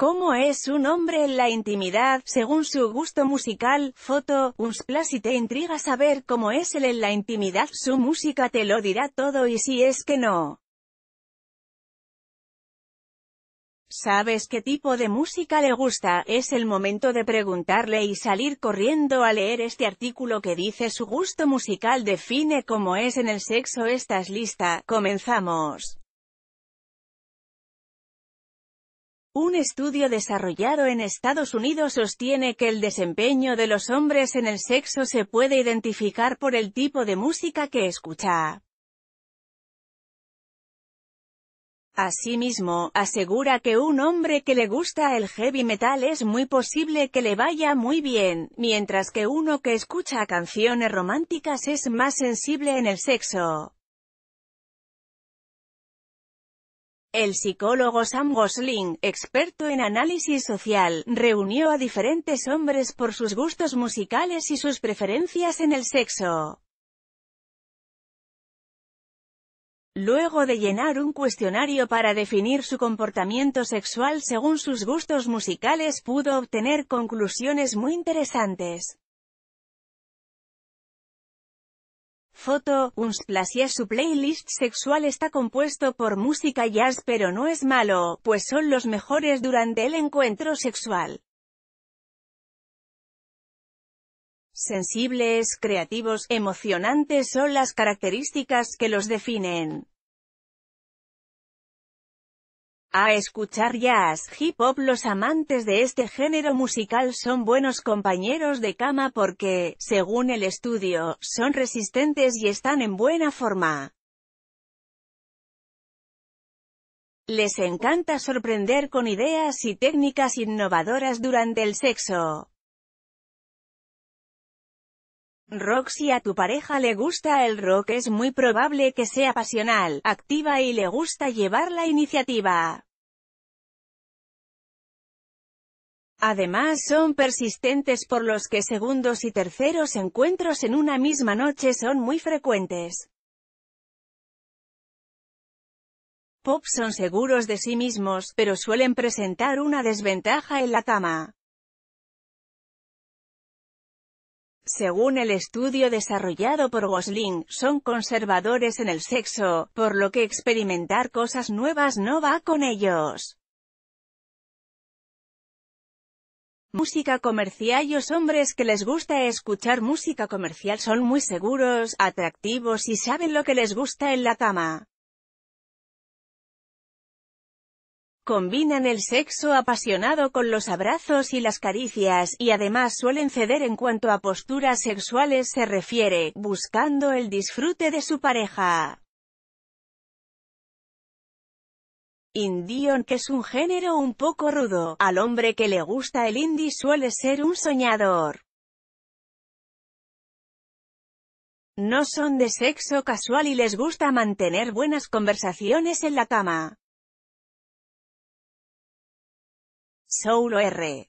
cómo es un hombre en la intimidad, según su gusto musical, foto, uns y te intriga saber cómo es él en la intimidad, su música te lo dirá todo y si es que no. ¿Sabes qué tipo de música le gusta? Es el momento de preguntarle y salir corriendo a leer este artículo que dice su gusto musical define cómo es en el sexo. Estás lista, comenzamos. Un estudio desarrollado en Estados Unidos sostiene que el desempeño de los hombres en el sexo se puede identificar por el tipo de música que escucha. Asimismo, asegura que un hombre que le gusta el heavy metal es muy posible que le vaya muy bien, mientras que uno que escucha canciones románticas es más sensible en el sexo. El psicólogo Sam Gosling, experto en análisis social, reunió a diferentes hombres por sus gustos musicales y sus preferencias en el sexo. Luego de llenar un cuestionario para definir su comportamiento sexual según sus gustos musicales pudo obtener conclusiones muy interesantes. Foto, Unsplasia Su playlist sexual está compuesto por música jazz pero no es malo, pues son los mejores durante el encuentro sexual. Sensibles, creativos, emocionantes son las características que los definen. A escuchar jazz hip hop los amantes de este género musical son buenos compañeros de cama porque, según el estudio, son resistentes y están en buena forma. Les encanta sorprender con ideas y técnicas innovadoras durante el sexo. Rock Si a tu pareja le gusta el rock es muy probable que sea pasional, activa y le gusta llevar la iniciativa. Además son persistentes por los que segundos y terceros encuentros en una misma noche son muy frecuentes. Pop son seguros de sí mismos, pero suelen presentar una desventaja en la cama. Según el estudio desarrollado por Gosling, son conservadores en el sexo, por lo que experimentar cosas nuevas no va con ellos. Música comercial Los hombres que les gusta escuchar música comercial son muy seguros, atractivos y saben lo que les gusta en la cama. Combinan el sexo apasionado con los abrazos y las caricias, y además suelen ceder en cuanto a posturas sexuales se refiere, buscando el disfrute de su pareja. Indion que es un género un poco rudo, al hombre que le gusta el indie suele ser un soñador. No son de sexo casual y les gusta mantener buenas conversaciones en la cama. Solo R.